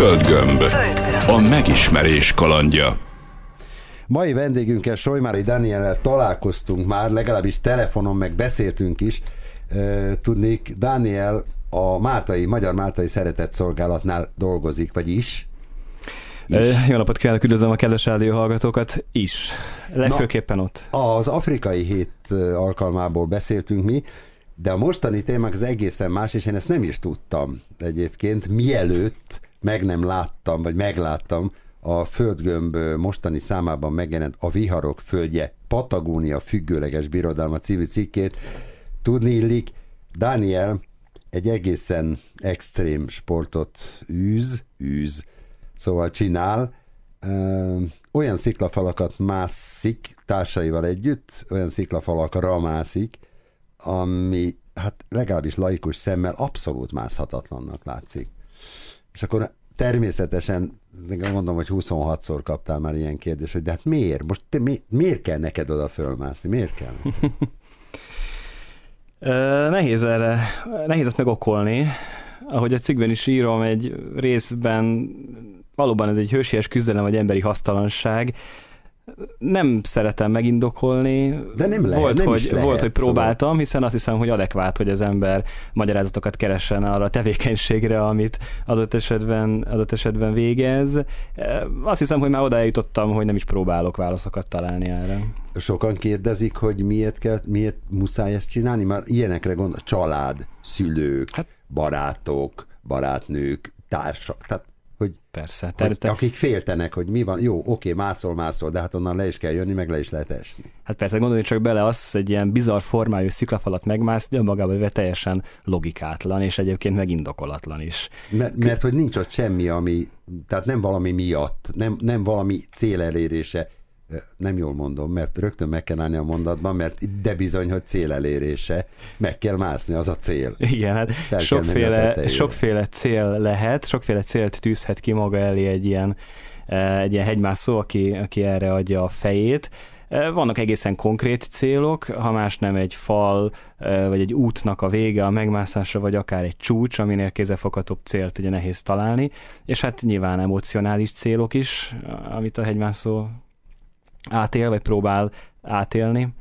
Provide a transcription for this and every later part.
Földgömb. A megismerés kalandja. Mai vendégünkkel Sojmári Daniellel találkoztunk már, legalábbis telefonon meg beszéltünk is. Tudnék, Daniel a Máltai, Magyar Máltai Szeretett Szolgálatnál dolgozik, vagy is. Is. Jó napot kívánok, üdvözlöm a kedves hallgatókat is. Legfőképpen Na, ott. Az afrikai hét alkalmából beszéltünk mi, de a mostani témák az egészen más, és én ezt nem is tudtam egyébként, mielőtt meg nem láttam, vagy megláttam, a Földgömb mostani számában megjelent a Viharok Földje Patagónia Függőleges Birodalma című cikkét. Tudni illik, Daniel egy egészen extrém sportot űz, űz, szóval csinál, ö, olyan sziklafalakat mászik társaival együtt, olyan sziklafalakra mászik, ami hát legalábbis laikus szemmel abszolút mászhatatlannak látszik. És akkor természetesen, mondom, hogy 26-szor kaptál már ilyen kérdést, hogy de hát miért? Most te mi, miért kell neked oda fölmászni? Miért kell? nehéz erre, nehéz ezt megokolni. Ahogy a cikkben is írom, egy részben valóban ez egy hősies küzdelem, vagy emberi hasztalanság nem szeretem megindokolni. De nem lehet, volt, nem hogy, lehet, volt, hogy szóval. próbáltam, szóval. hiszen azt hiszem, hogy adekvát, hogy az ember magyarázatokat keressen arra a tevékenységre, amit adott esetben, adott esetben végez. E, azt hiszem, hogy már oda jutottam, hogy nem is próbálok válaszokat találni erre. Sokan kérdezik, hogy miért, kell, miért muszáj ezt csinálni, mert ilyenekre gondol, család, szülők, hát, barátok, barátnők, társak, tehát hogy Persze, hogy akik féltenek, hogy mi van, jó, oké, mászol, mászol, de hát onnan le is kell jönni, meg le is lehet esni. Hát persze, gondolj csak bele, az egy ilyen bizarr formájú sziklafalat megmászni, magába véve teljesen logikátlan, és egyébként megindokolatlan is. Mert, mert hogy nincs ott semmi, ami, tehát nem valami miatt, nem, nem valami célelérése nem jól mondom, mert rögtön meg kell állni a mondatban, mert de bizony, hogy cél elérése, meg kell mászni, az a cél. Igen, hát sokféle, sokféle cél lehet, sokféle célt tűzhet ki maga elé egy ilyen, e, egy ilyen hegymászó, aki, aki erre adja a fejét. E, vannak egészen konkrét célok, ha más nem egy fal, e, vagy egy útnak a vége, a megmászása, vagy akár egy csúcs, aminél kézefoghatóbb célt ugye nehéz találni, és hát nyilván emocionális célok is, amit a hegymászó átél, vagy próbál átélni.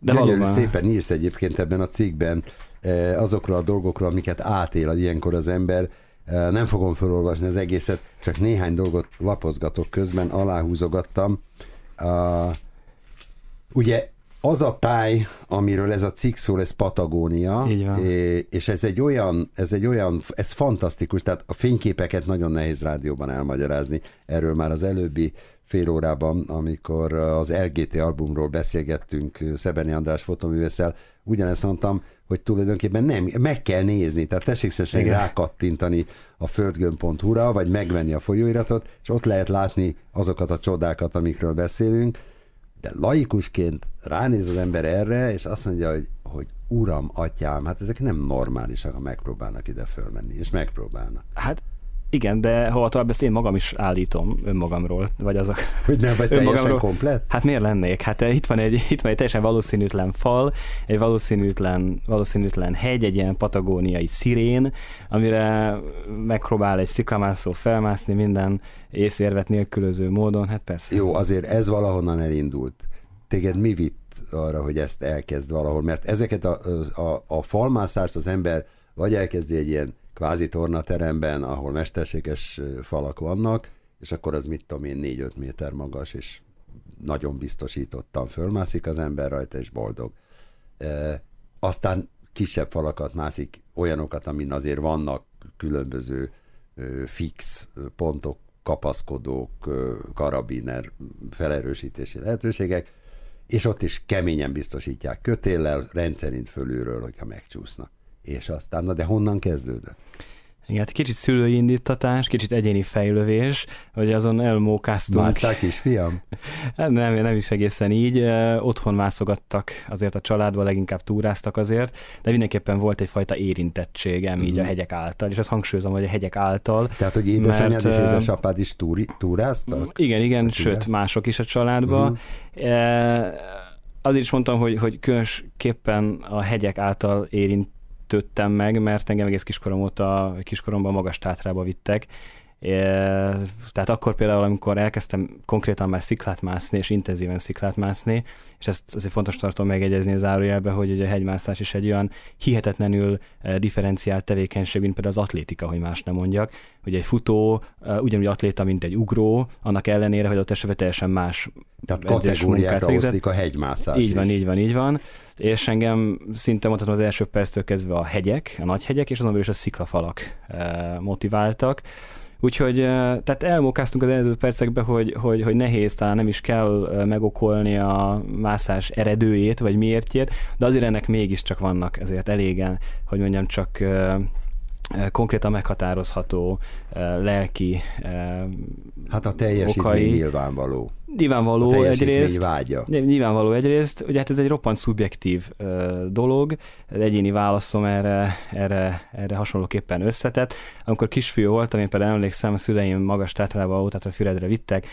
De Gyönyörű valóban... szépen írsz egyébként ebben a cikkben eh, azokra a dolgokra, amiket átél ilyenkor az ember. Eh, nem fogom felolvasni az egészet, csak néhány dolgot lapozgatok közben, aláhúzogattam. ugye az a táj, amiről ez a cikk szól, ez Patagónia, és ez egy olyan, ez egy olyan, ez fantasztikus, tehát a fényképeket nagyon nehéz rádióban elmagyarázni, erről már az előbbi fél órában, amikor az LGT albumról beszélgettünk Szebeni András fotoművészel, ugyanezt mondtam, hogy tulajdonképpen nem, meg kell nézni, tehát tessék szükség rákattintani a földgönhu ra vagy megvenni a folyóiratot, és ott lehet látni azokat a csodákat, amikről beszélünk, de laikusként ránéz az ember erre, és azt mondja, hogy, hogy uram, atyám, hát ezek nem normálisak, ha megpróbálnak ide fölmenni, és megpróbálnak. Hát igen, de hova tovább ezt én magam is állítom önmagamról, vagy azok. Hogy nem vagy önmagamról. komplet? Hát miért lennék? Hát eh, itt van egy, itt van egy teljesen valószínűtlen fal, egy valószínűtlen, valószínűtlen hegy, egy ilyen patagóniai szirén, amire megpróbál egy sziklamászó felmászni minden észérvet nélkülöző módon, hát persze. Jó, azért ez valahonnan elindult. Téged mi vitt arra, hogy ezt elkezd valahol? Mert ezeket a, a, a falmászást az ember vagy elkezdi egy ilyen kvázi tornateremben, ahol mesterséges falak vannak, és akkor az mit tudom én, 4-5 méter magas, és nagyon biztosítottan fölmászik az ember rajta, és boldog. E, aztán kisebb falakat mászik, olyanokat, amin azért vannak különböző e, fix pontok, kapaszkodók, e, karabiner felerősítési lehetőségek, és ott is keményen biztosítják kötéllel, rendszerint fölülről, hogyha megcsúsznak és aztán, na de honnan kezdődött? Igen, hát kicsit szülői indítatás, kicsit egyéni fejlővés, hogy azon elmókáztunk. Mászták is, fiam? Hát nem, nem is egészen így. Otthon mászogattak azért a családban, leginkább túráztak azért, de mindenképpen volt egyfajta érintettségem mm. így a mhm. hegyek által, és azt hangsúlyozom, hogy a hegyek által. Tehát, hogy édesanyád mert, és édesapád is túri, túráztak? Mm, igen, igen, hát, sőt, mások is a családban. Mm. E, is mondtam, hogy, hogy különösképpen a hegyek által érint lepődtem meg, mert engem egész kiskorom óta, kiskoromban magas tátrába vittek, tehát akkor például, amikor elkezdtem konkrétan már sziklát mászni, és intenzíven sziklát mászni, és ezt azért fontos tartom megjegyezni az árujelbe, hogy ugye a hegymászás is egy olyan hihetetlenül eh, differenciált tevékenység, mint például az atlétika, hogy más nem mondjak. hogy egy futó eh, ugyanúgy atléta, mint egy ugró, annak ellenére, hogy ott esetben teljesen más Tehát kategóriára oszlik a hegymászás Így van, is. így van, így van és engem szinte mondhatom az első perctől kezdve a hegyek, a nagy hegyek, és azon belül is a sziklafalak eh, motiváltak. Úgyhogy eh, tehát elmokáztunk az előző percekbe, hogy, hogy, hogy nehéz, talán nem is kell eh, megokolni a mászás eredőjét, vagy miértjét, de azért ennek mégiscsak vannak ezért elégen, hogy mondjam, csak Eh, konkrétan meghatározható eh, lelki eh, Hát a teljesítmény okai. nyilvánvaló. Nyilvánvaló a egyrészt. vágya. Nyilvánvaló egyrészt, ugye hát ez egy roppant szubjektív dolog, az egyéni válaszom erre, erre, erre hasonlóképpen összetett. Amikor kisfiú voltam, én például emlékszem, a szüleim magas tátrába ótátra füredre vittek,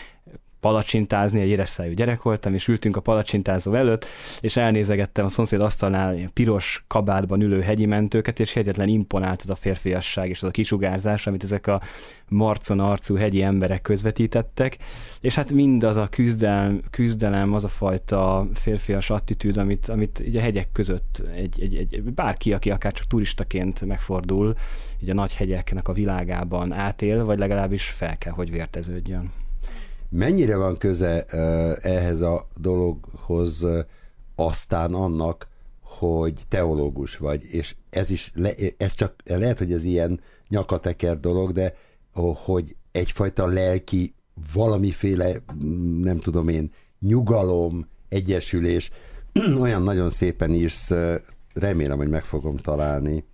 palacsintázni, egy éres szájú gyerek voltam, és ültünk a palacsintázó előtt, és elnézegettem a szomszéd asztalnál piros kabátban ülő hegyi mentőket, és egyetlen imponált az a férfiasság és az a kisugárzás, amit ezek a marcon arcú hegyi emberek közvetítettek, és hát mindaz a küzdelem, küzdelem az a fajta férfias attitűd, amit, amit így a hegyek között egy, egy, egy, bárki, aki akár csak turistaként megfordul, így a nagy hegyeknek a világában átél, vagy legalábbis fel kell, hogy vérteződjön mennyire van köze ehhez a dologhoz aztán annak, hogy teológus vagy, és ez is, le, ez csak lehet, hogy ez ilyen nyakateker dolog, de hogy egyfajta lelki valamiféle, mm, nem tudom én, nyugalom, egyesülés, olyan nagyon szépen írsz, remélem, hogy meg fogom találni,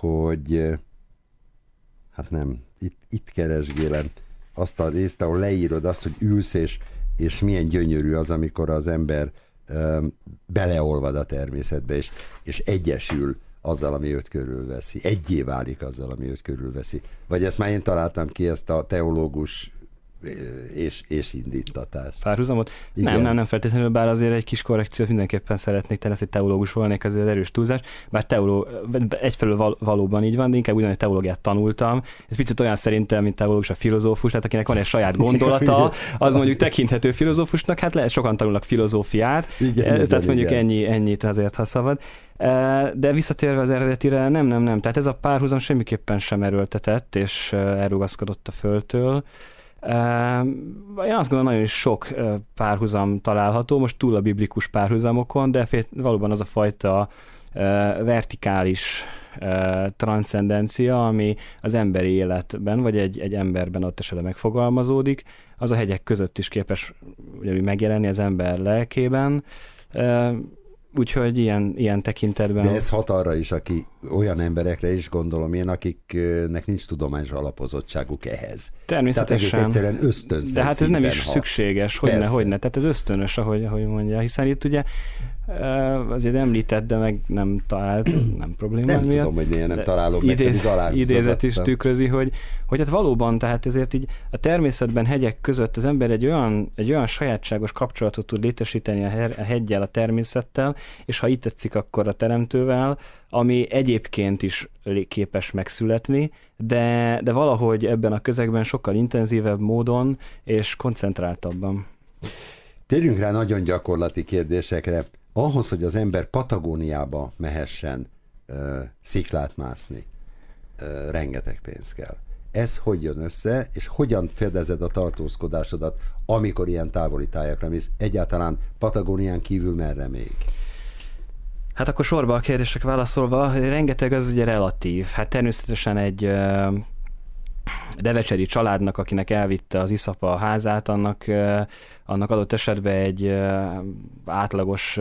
hogy hát nem, itt, itt keresgélem azt a részt, ahol leírod azt, hogy ülsz, és, és milyen gyönyörű az, amikor az ember um, beleolvad a természetbe, és, és egyesül azzal, ami őt körülveszi. Egyé válik azzal, ami őt körülveszi. Vagy ezt már én találtam ki, ezt a teológus és, és indítatás. Párhuzamot? Igen. Nem, nem, nem feltétlenül, bár azért egy kis korrekciót mindenképpen szeretnék, tenni, lesz egy teológus volnék, az erős túlzás, bár teoló, egyfelől val, valóban így van, de inkább ugyanúgy teológiát tanultam. Ez picit olyan szerintem, mint teológus a filozófus, tehát akinek van egy saját gondolata, az, az mondjuk tekinthető filozófusnak, hát lehet sokan tanulnak filozófiát, igen, eh, tehát igen, mondjuk igen. ennyi, ennyit azért, ha szabad. Eh, de visszatérve az eredetire, nem, nem, nem. Tehát ez a párhuzam semmiképpen sem erőltetett, és eh, elrugaszkodott a föltől. Én azt gondolom, nagyon sok párhuzam található, most túl a biblikus párhuzamokon, de valóban az a fajta vertikális transzendencia, ami az emberi életben, vagy egy, egy emberben ott esetleg megfogalmazódik, az a hegyek között is képes ugye, megjelenni az ember lelkében. Úgyhogy ilyen, ilyen tekintetben... De ez hat arra is, aki olyan emberekre is gondolom én, akiknek nincs tudományos alapozottságuk ehhez. Természetesen. Tehát egyszerűen ösztönszerű De hát ez nem is hat. szükséges, ne, hogy ne. Tehát ez ösztönös, ahogy, ahogy mondja, hiszen itt ugye azért említett, de meg nem talált, nem probléma Nem miatt. tudom, hogy miért nem találok idéz, neked, Idézet is tükrözi, hogy, hogy hát valóban, tehát ezért így a természetben hegyek között az ember egy olyan, egy olyan sajátságos kapcsolatot tud létesíteni a hegyel, a természettel, és ha itt tetszik, akkor a teremtővel, ami egyébként is képes megszületni, de, de valahogy ebben a közegben sokkal intenzívebb módon és koncentráltabban. Térjünk rá nagyon gyakorlati kérdésekre ahhoz, hogy az ember Patagóniába mehessen ö, sziklát mászni, ö, rengeteg pénz kell. Ez hogy jön össze, és hogyan fedezed a tartózkodásodat, amikor ilyen távoli tájakra mész? Egyáltalán Patagónián kívül merre még? Hát akkor sorba a kérdések válaszolva, rengeteg az ugye relatív. Hát természetesen egy Devecseri családnak, akinek elvitte az iszapa a házát, annak, annak adott esetben egy átlagos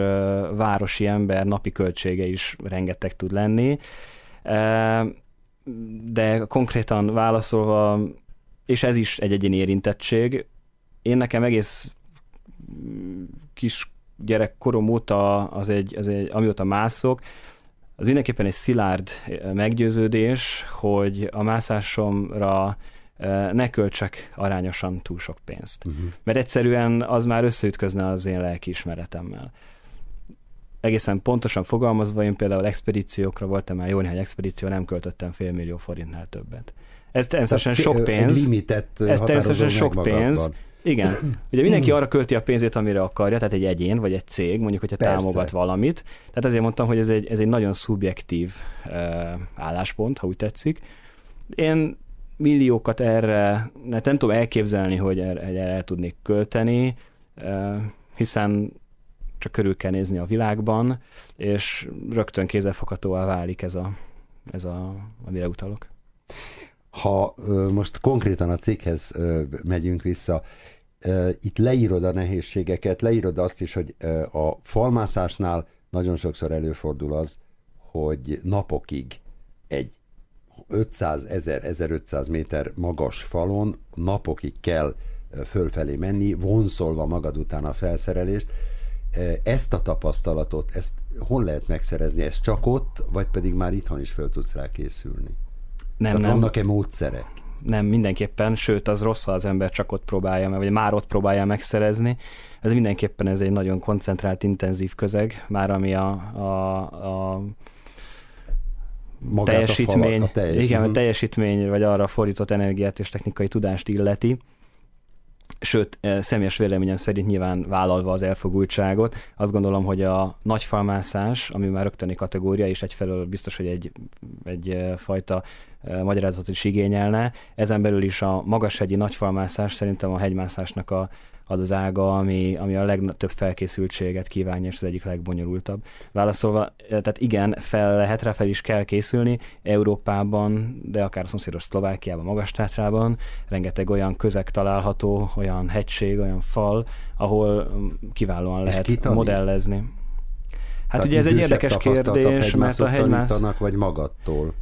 városi ember napi költsége is rengeteg tud lenni. De konkrétan válaszolva, és ez is egy egyéni érintettség, én nekem egész kis gyerekkorom óta, az egy, az egy, amióta mászok, az mindenképpen egy szilárd eh, meggyőződés, hogy a mászásomra eh, ne költsek arányosan túl sok pénzt. Uh-huh. Mert egyszerűen az már összeütközne az én lelki ismeretemmel. Egészen pontosan fogalmazva, én például expedíciókra voltam már jó néhány expedíció, nem költöttem félmillió forintnál többet. Ez természetesen sok pénz. Ez természetesen sok pénz, magadban. Igen. Ugye mindenki arra költi a pénzét, amire akarja, tehát egy egyén vagy egy cég, mondjuk, hogyha Persze. támogat valamit. Tehát ezért mondtam, hogy ez egy, ez egy nagyon szubjektív uh, álláspont, ha úgy tetszik. Én milliókat erre, mert hát nem tudom elképzelni, hogy erre, erre el tudnék költeni, uh, hiszen csak körül kell nézni a világban, és rögtön kézzelfoghatóvá válik ez a, ez a, amire utalok ha most konkrétan a céghez megyünk vissza, itt leírod a nehézségeket, leírod azt is, hogy a falmászásnál nagyon sokszor előfordul az, hogy napokig egy 500 ezer, 1500 méter magas falon napokig kell fölfelé menni, vonszolva magad után a felszerelést. Ezt a tapasztalatot, ezt hol lehet megszerezni? Ez csak ott, vagy pedig már itthon is föl tudsz rá készülni? Nem, Tehát nem. vannak-e módszerek? Nem, mindenképpen, sőt, az rossz, ha az ember csak ott próbálja meg, vagy már ott próbálja megszerezni. Ez mindenképpen ez egy nagyon koncentrált, intenzív közeg, már ami a, a, a Magát teljesítmény, a falat, a teljesítmény. Igen, a mhm. teljesítmény, vagy arra fordított energiát és technikai tudást illeti sőt, eh, személyes véleményem szerint nyilván vállalva az elfogultságot, azt gondolom, hogy a nagyfalmászás, ami már rögtöni kategória, és egyfelől biztos, hogy egy, egy eh, fajta Eh, magyarázatot is igényelne. Ezen belül is a magashegyi nagyfalmászás szerintem a hegymászásnak a, az az ága, ami, ami a legtöbb felkészültséget kívánja, és az egyik legbonyolultabb. Válaszolva, eh, tehát igen, fel lehet rá, fel is kell készülni Európában, de akár a szomszédos Szlovákiában, tátrában, rengeteg olyan közeg található, olyan hegység, olyan fal, ahol mm, kiválóan lehet lehet modellezni. Hát Tehát ugye ez egy érdekes kérdés, mert a hegymász... vagy magadtól?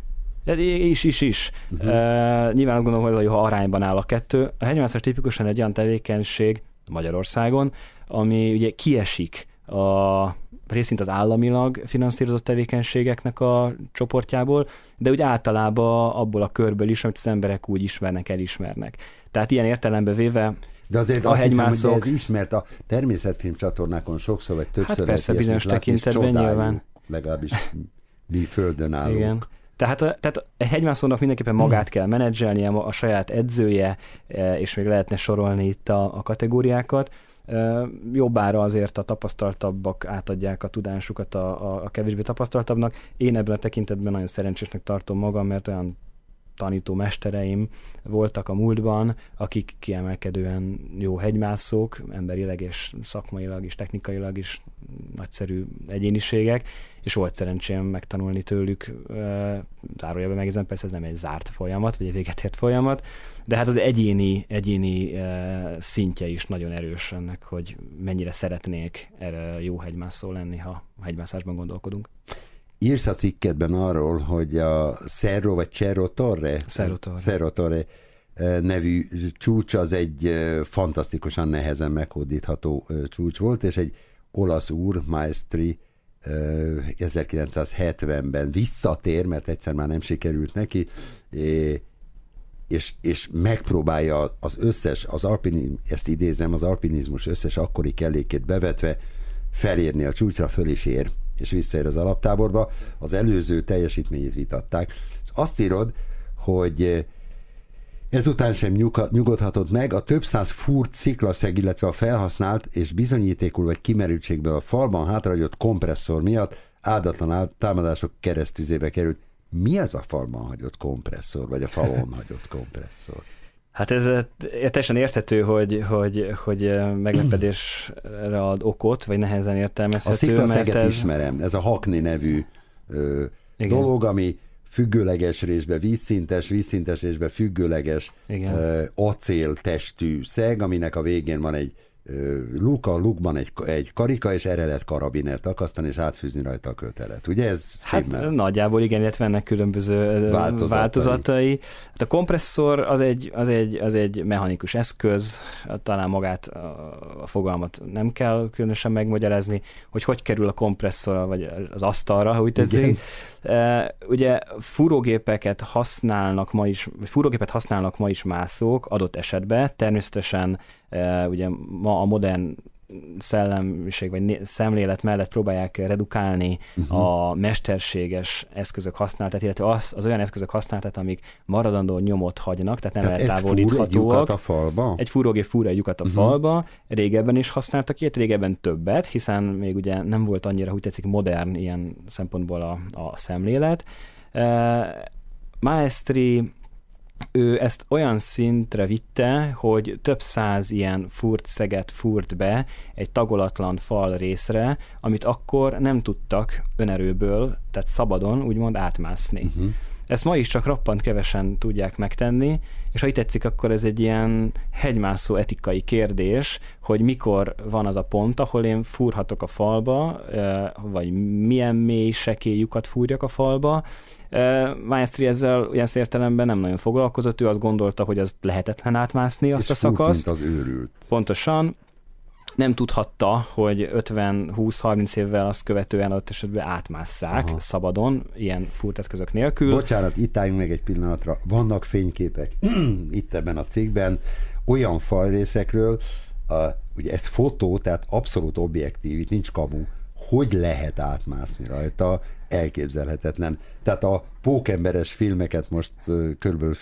Is, is, is. Uh-huh. Uh, nyilván azt gondolom, hogy ha arányban áll a kettő. A hegymászás tipikusan egy olyan tevékenység Magyarországon, ami ugye kiesik a részint az államilag finanszírozott tevékenységeknek a csoportjából, de úgy általában abból a körből is, amit az emberek úgy ismernek, elismernek. Tehát ilyen értelemben véve de azért a azt hegymászok... hiszem, hogy ez ismert a természetfilm csatornákon sokszor vagy hát többször. Hát persze, bizonyos tekintetben nyilván. Legalábbis mi földön állunk. Igen. Tehát, tehát egy hegymászónak mindenképpen magát kell menedzselnie, a saját edzője, e, és még lehetne sorolni itt a, a kategóriákat. Jobbára azért a tapasztaltabbak átadják a tudásukat a, a, a kevésbé tapasztaltabbnak. Én ebben a tekintetben nagyon szerencsésnek tartom magam, mert olyan tanító mestereim voltak a múltban, akik kiemelkedően jó hegymászók, emberileg és szakmailag és technikailag is nagyszerű egyéniségek, és volt szerencsém megtanulni tőlük, zárójelben megjegyzem, persze ez nem egy zárt folyamat, vagy egy véget ért folyamat, de hát az egyéni, egyéni szintje is nagyon erős ennek, hogy mennyire szeretnék erre jó hegymászó lenni, ha hegymászásban gondolkodunk írsz a cikkedben arról, hogy a Cerro vagy Cerro Torre, Cerro Torre, Cerro Torre e, nevű csúcs az egy e, fantasztikusan nehezen meghódítható e, csúcs volt, és egy olasz úr, Maestri 1970-ben visszatér, mert egyszer már nem sikerült neki, és, és megpróbálja az összes, az alpinizm, ezt idézem, az alpinizmus összes akkori kellékét bevetve felérni a csúcsra, föl is ér és visszaér az alaptáborba. Az előző teljesítményét vitatták. És azt írod, hogy eh, Ezután sem nyugodhatott meg, a több száz furt sziklaszeg, illetve a felhasznált és bizonyítékul vagy kimerültségből a falban hátrahagyott kompresszor miatt áldatlan támadások keresztüzébe került. Mi az a falban hagyott kompresszor, vagy a falon hagyott kompresszor? Hát ez, teljesen érthető, hogy, hogy, hogy eh, meglepedésre ad okot, vagy nehezen értelmezhető. A Szikla mert ez... ismerem, ez a Hakni nevű ö, dolog, ami függőleges részbe vízszintes, vízszintes részbe függőleges ö, acéltestű szeg, aminek a végén van egy luka lukban egy, egy karika és eredet karabinert akasztani, és átfűzni rajta a kötelet. Ugye ez Hát stimmel? nagyjából igen, illetve ennek különböző változatai. változatai. Hát a kompresszor az egy, az, egy, az egy mechanikus eszköz, talán magát a fogalmat nem kell különösen megmagyarázni, hogy hogy kerül a kompresszor vagy az asztalra, ha úgy tetszik. Igen Ugye fúrógépeket használnak ma is, vagy fúrógépet használnak ma is mászók adott esetben, természetesen ugye ma a modern szellemiség vagy szemlélet mellett próbálják redukálni uh-huh. a mesterséges eszközök használatát, illetve az, az olyan eszközök használatát, amik maradandó nyomot hagynak, tehát nem tehát eltávolíthatóak. Ez fúr egy lyukat a falba? Egy fúrógép fúr egy lyukat a uh-huh. falba, régebben is használtak ilyet, régebben többet, hiszen még ugye nem volt annyira, hogy tetszik, modern ilyen szempontból a, a szemlélet. Uh, Maestri ő ezt olyan szintre vitte, hogy több száz ilyen furt szeget furt be egy tagolatlan fal részre, amit akkor nem tudtak önerőből, tehát szabadon úgymond átmászni. Uh-huh. Ezt ma is csak rappant kevesen tudják megtenni, és ha itt tetszik, akkor ez egy ilyen hegymászó etikai kérdés, hogy mikor van az a pont, ahol én fúrhatok a falba, vagy milyen mély sekélyukat fúrjak a falba. Maestri ezzel olyan értelemben nem nagyon foglalkozott, ő azt gondolta, hogy az lehetetlen átmászni azt és a szakaszt. az őrült. Pontosan, nem tudhatta, hogy 50-20-30 évvel azt követően ott esetben átmásszák Aha. szabadon, ilyen furt eszközök nélkül. Bocsánat, itt álljunk meg egy pillanatra. Vannak fényképek itt ebben a cégben olyan fajrészekről, a, ugye ez fotó, tehát abszolút objektív, itt nincs kamu, hogy lehet átmászni rajta, elképzelhetetlen. Tehát a pókemberes filmeket most körülbelül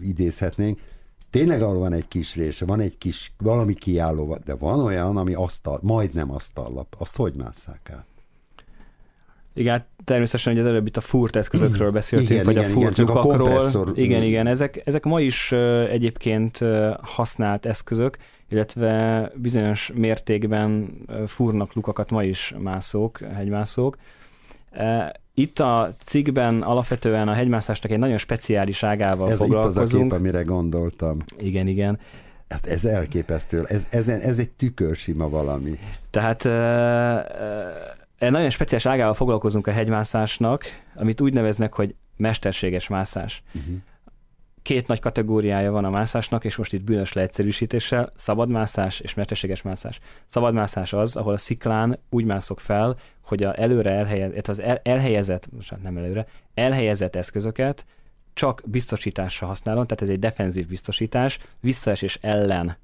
idézhetnénk, Tényleg arról van egy kis része, van egy kis, valami kiálló, de van olyan, ami asztal, majdnem asztallap. Azt hogy másszák át? Igen, hát természetesen, hogy az előbb itt a furt eszközökről beszéltünk, igen, vagy igen, a furt igen, csak A kompresszor... Igen, igen, ezek, ezek ma is egyébként használt eszközök, illetve bizonyos mértékben fúrnak lukakat ma is mászók, hegymászók. Itt a cikkben alapvetően a hegymászásnak egy nagyon speciális ágával Ez foglalkozunk. Ez itt az a kép, amire gondoltam. Igen, igen. Hát ez elképesztő, ez, ez, ez egy tükörsima valami. Tehát e, e, nagyon speciális ágával foglalkozunk a hegymászásnak, amit úgy neveznek, hogy mesterséges mászás. Uh-huh két nagy kategóriája van a mászásnak, és most itt bűnös leegyszerűsítéssel, szabadmászás és mesterséges mászás. Szabadmászás az, ahol a sziklán úgy mászok fel, hogy a előre elhelyezett, az el, elhelyezett, most nem előre, elhelyezett eszközöket csak biztosításra használom, tehát ez egy defenzív biztosítás, visszaesés ellen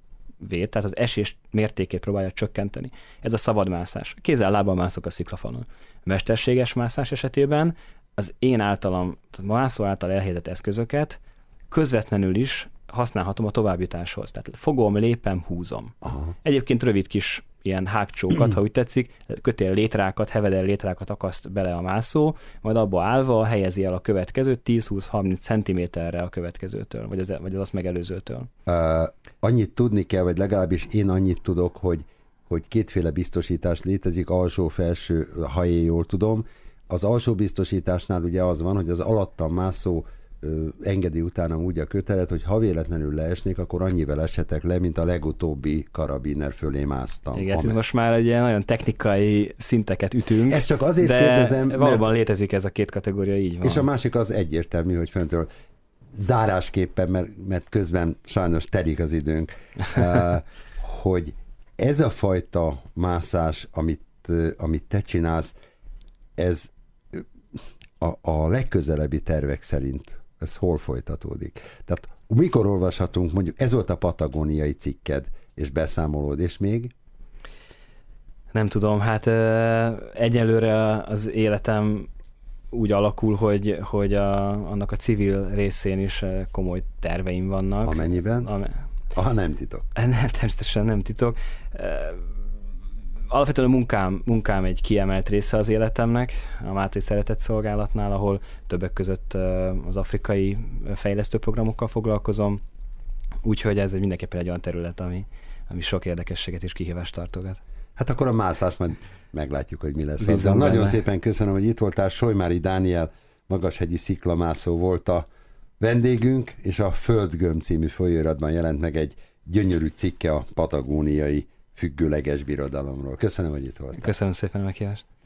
véd, tehát az esés mértékét próbálja csökkenteni. Ez a szabadmászás. Kézzel lábbal mászok a sziklafalon. A mesterséges mászás esetében az én általam, tehát mászó által elhelyezett eszközöket közvetlenül is használhatom a továbbításhoz Tehát fogom, lépem, húzom. Aha. Egyébként rövid kis ilyen hákcsókat, ha úgy tetszik, kötél létrákat, hevedel létrákat akaszt bele a mászó, majd abba állva helyezi el a következőt 10-20-30 centiméterre a következőtől, vagy az, e-, vagy az azt megelőzőtől. Uh, annyit tudni kell, vagy legalábbis én annyit tudok, hogy, hogy kétféle biztosítás létezik, alsó-felső, ha én jól tudom. Az alsó biztosításnál ugye az van, hogy az alattam mászó engedi utánam úgy a kötelet, hogy ha véletlenül leesnék, akkor annyivel esetek le, mint a legutóbbi karabiner fölé másztam. Igen, hát amely... most már egy ilyen nagyon technikai szinteket ütünk. Ez csak azért de kérdezem, valóban létezik ez a két kategória, így van. És a másik az egyértelmű, hogy föntről zárásképpen, mert, mert közben sajnos telik az időnk, hogy ez a fajta mászás, amit, amit te csinálsz, ez a, a legközelebbi tervek szerint ez hol folytatódik? Tehát mikor olvashatunk, mondjuk ez volt a patagóniai cikked, és beszámolód, és még? Nem tudom, hát egyelőre az életem úgy alakul, hogy, hogy a, annak a civil részén is komoly terveim vannak. Amennyiben? Am- Aha, nem titok. Nem, természetesen nem titok alapvetően a munkám, munkám egy kiemelt része az életemnek, a Máté Szeretett Szolgálatnál, ahol többek között az afrikai fejlesztőprogramokkal foglalkozom, úgyhogy ez mindenképpen egy olyan terület, ami, ami sok érdekességet és kihívást tartogat. Hát akkor a mászás majd meglátjuk, hogy mi lesz Bizony azzal. Benne. Nagyon szépen köszönöm, hogy itt voltál. Solymári Dániel, magashegyi sziklamászó volt a vendégünk, és a Földgöm című folyóiratban jelent meg egy gyönyörű cikke a patagóniai függőleges birodalomról. Köszönöm, hogy itt voltál. Köszönöm szépen a meghívást.